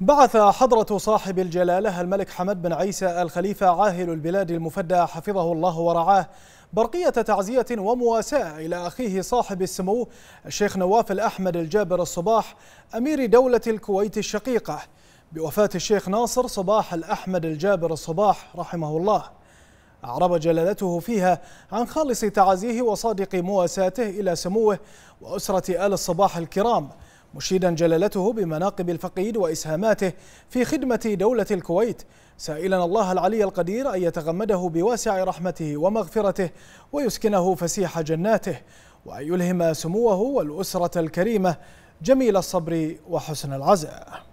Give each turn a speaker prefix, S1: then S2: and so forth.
S1: بعث حضرة صاحب الجلالة الملك حمد بن عيسى الخليفة عاهل البلاد المفدى حفظه الله ورعاه برقية تعزية ومواساة إلى أخيه صاحب السمو الشيخ نواف الأحمد الجابر الصباح أمير دولة الكويت الشقيقة بوفاة الشيخ ناصر صباح الأحمد الجابر الصباح رحمه الله أعرب جلالته فيها عن خالص تعزيه وصادق مواساته إلى سموه وأسرة آل الصباح الكرام مشيدا جلالته بمناقب الفقيد واسهاماته في خدمه دوله الكويت سائلا الله العلي القدير ان يتغمده بواسع رحمته ومغفرته ويسكنه فسيح جناته وان يلهم سموه والاسره الكريمه جميل الصبر وحسن العزاء